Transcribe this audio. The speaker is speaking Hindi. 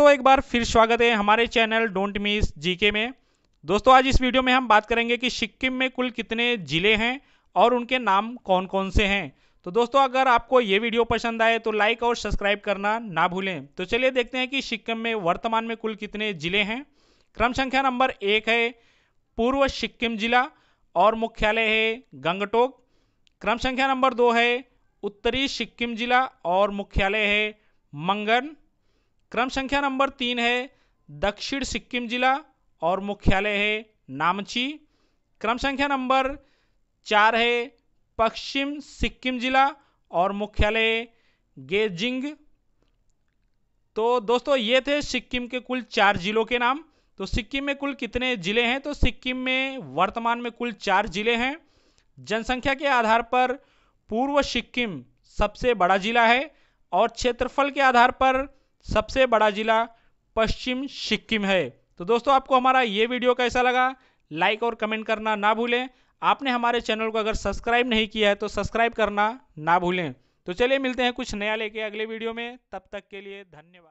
दोस्तों एक बार फिर स्वागत है हमारे चैनल डोंट मिस जीके में दोस्तों आज इस वीडियो में हम बात करेंगे कि सिक्किम में कुल कितने ज़िले हैं और उनके नाम कौन कौन से हैं तो दोस्तों अगर आपको ये वीडियो पसंद आए तो लाइक और सब्सक्राइब करना ना भूलें तो चलिए देखते हैं कि सिक्किम में वर्तमान में कुल कितने ज़िले हैं क्रम संख्या नंबर एक है पूर्व सिक्किम जिला और मुख्यालय है गंगटोक क्रम संख्या नंबर दो है उत्तरी सिक्किम जिला और मुख्यालय है मंगन क्रम संख्या नंबर तीन है दक्षिण सिक्किम जिला और मुख्यालय है नामची क्रम संख्या नंबर चार है पश्चिम सिक्किम जिला और मुख्यालय गेजिंग तो दोस्तों ये थे सिक्किम के कुल चार जिलों के नाम तो सिक्किम में कुल कितने जिले हैं तो सिक्किम में वर्तमान में कुल चार जिले हैं जनसंख्या के आधार पर पूर्व सिक्किम सबसे बड़ा जिला है और क्षेत्रफल के आधार पर सबसे बड़ा जिला पश्चिम सिक्किम है तो दोस्तों आपको हमारा ये वीडियो कैसा लगा लाइक और कमेंट करना ना भूलें आपने हमारे चैनल को अगर सब्सक्राइब नहीं किया है तो सब्सक्राइब करना ना भूलें तो चलिए मिलते हैं कुछ नया लेके अगले वीडियो में तब तक के लिए धन्यवाद